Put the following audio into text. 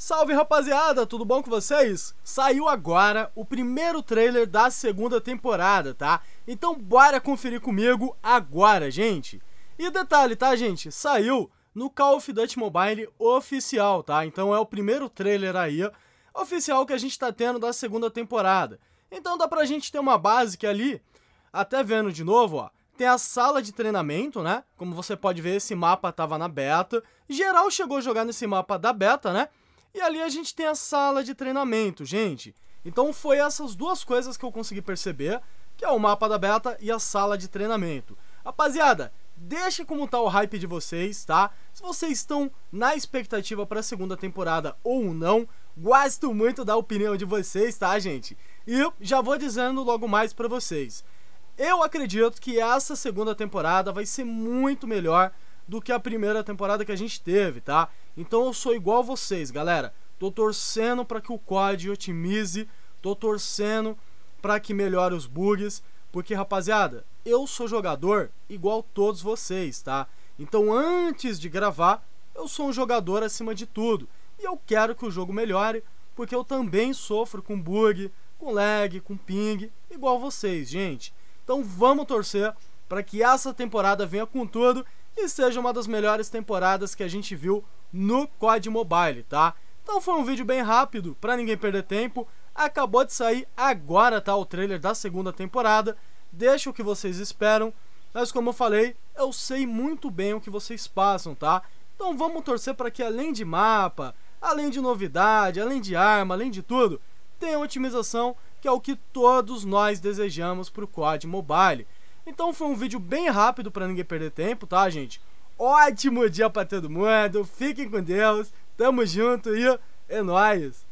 Salve rapaziada, tudo bom com vocês? Saiu agora o primeiro trailer da segunda temporada, tá? Então bora conferir comigo agora, gente. E detalhe, tá, gente? Saiu no Call of Duty Mobile oficial, tá? Então é o primeiro trailer aí oficial que a gente tá tendo da segunda temporada. Então dá pra gente ter uma base que ali, até vendo de novo, ó, tem a sala de treinamento, né? Como você pode ver, esse mapa tava na beta. Geral chegou a jogar nesse mapa da beta, né? E ali a gente tem a sala de treinamento, gente. Então foi essas duas coisas que eu consegui perceber, que é o mapa da beta e a sala de treinamento. Rapaziada, deixa como tá o hype de vocês, tá? Se vocês estão na expectativa para a segunda temporada ou não, gosto muito da opinião de vocês, tá, gente? E já vou dizendo logo mais para vocês. Eu acredito que essa segunda temporada vai ser muito melhor do que a primeira temporada que a gente teve, tá? Então eu sou igual a vocês, galera. Tô torcendo para que o COD otimize, tô torcendo para que melhore os bugs, porque rapaziada, eu sou jogador igual todos vocês, tá? Então antes de gravar, eu sou um jogador acima de tudo e eu quero que o jogo melhore, porque eu também sofro com bug, com lag, com ping, igual vocês, gente. Então vamos torcer para que essa temporada venha com tudo e seja uma das melhores temporadas que a gente viu no COD Mobile, tá? Então foi um vídeo bem rápido, para ninguém perder tempo. Acabou de sair agora, tá? O trailer da segunda temporada. Deixa o que vocês esperam. Mas como eu falei, eu sei muito bem o que vocês passam, tá? Então vamos torcer para que além de mapa, além de novidade, além de arma, além de tudo, tenha otimização, que é o que todos nós desejamos para o COD Mobile. Então foi um vídeo bem rápido para ninguém perder tempo, tá, gente? Ótimo dia para todo mundo, fiquem com Deus, tamo junto e é nóis!